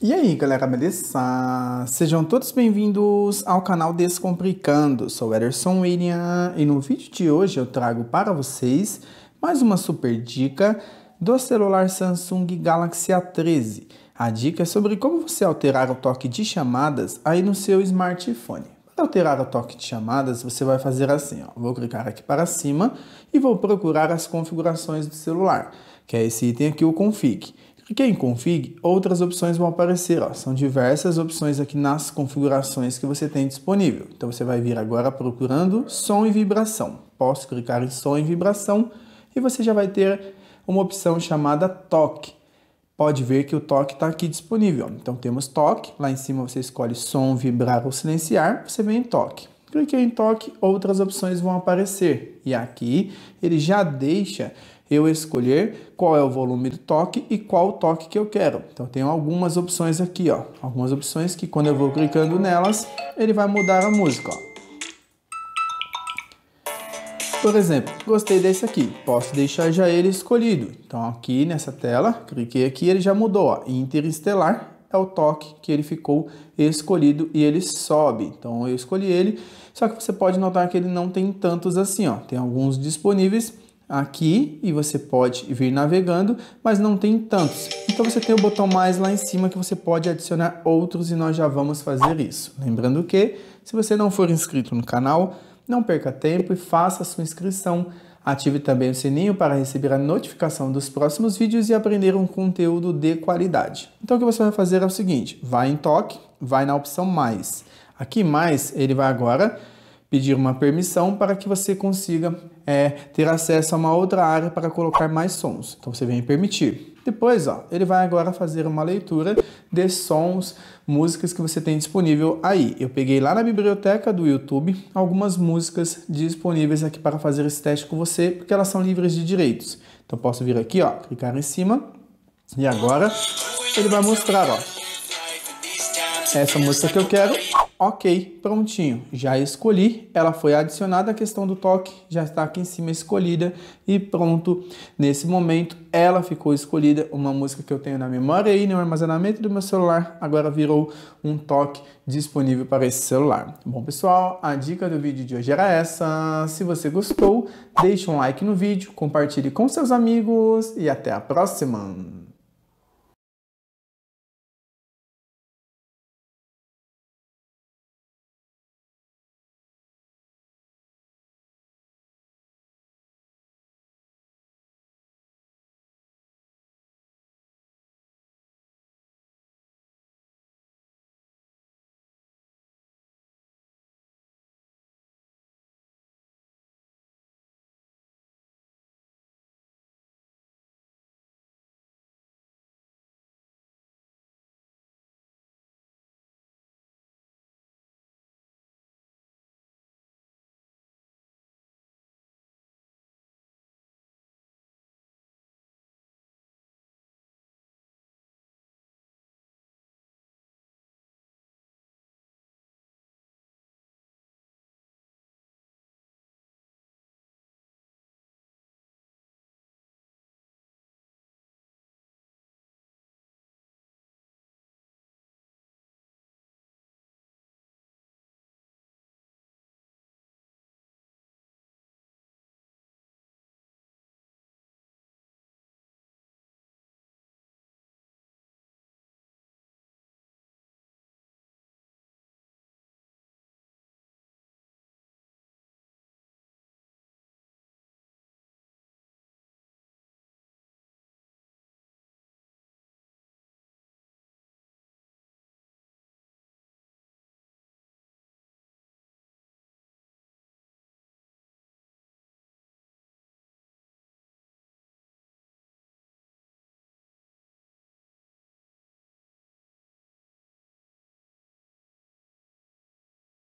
E aí galera, beleza? Sejam todos bem-vindos ao canal Descomplicando, sou Ederson William e no vídeo de hoje eu trago para vocês mais uma super dica do celular Samsung Galaxy A13. A dica é sobre como você alterar o toque de chamadas aí no seu smartphone. Para alterar o toque de chamadas, você vai fazer assim, ó. vou clicar aqui para cima e vou procurar as configurações do celular, que é esse item aqui, o config. Cliquei em Config, outras opções vão aparecer. Ó. São diversas opções aqui nas configurações que você tem disponível. Então você vai vir agora procurando som e vibração. Posso clicar em som e vibração e você já vai ter uma opção chamada toque. Pode ver que o toque está aqui disponível. Então temos toque, lá em cima você escolhe som, vibrar ou silenciar, você vem em toque. Cliquei em toque, outras opções vão aparecer. E aqui ele já deixa eu escolher qual é o volume do toque e qual o toque que eu quero. Então eu tenho algumas opções aqui, ó. Algumas opções que quando eu vou clicando nelas, ele vai mudar a música, ó. Por exemplo, gostei desse aqui, posso deixar já ele escolhido. Então aqui nessa tela, cliquei aqui, ele já mudou, ó, interestelar é o toque que ele ficou escolhido e ele sobe. Então eu escolhi ele, só que você pode notar que ele não tem tantos assim, ó. Tem alguns disponíveis aqui e você pode vir navegando, mas não tem tantos. Então você tem o botão mais lá em cima que você pode adicionar outros e nós já vamos fazer isso. Lembrando que se você não for inscrito no canal, não perca tempo e faça a sua inscrição. Ative também o sininho para receber a notificação dos próximos vídeos e aprender um conteúdo de qualidade. Então o que você vai fazer é o seguinte, vai em toque, vai na opção mais. Aqui mais, ele vai agora pedir uma permissão para que você consiga é, ter acesso a uma outra área para colocar mais sons. Então você vem permitir. Depois, ó, ele vai agora fazer uma leitura de sons, músicas que você tem disponível aí. Eu peguei lá na biblioteca do YouTube algumas músicas disponíveis aqui para fazer esse teste com você, porque elas são livres de direitos. Então posso vir aqui, ó, clicar em cima e agora ele vai mostrar, ó, essa música que eu quero Ok, prontinho, já escolhi, ela foi adicionada a questão do toque, já está aqui em cima escolhida e pronto. Nesse momento, ela ficou escolhida, uma música que eu tenho na memória e no armazenamento do meu celular, agora virou um toque disponível para esse celular. Bom pessoal, a dica do vídeo de hoje era essa. Se você gostou, deixe um like no vídeo, compartilhe com seus amigos e até a próxima!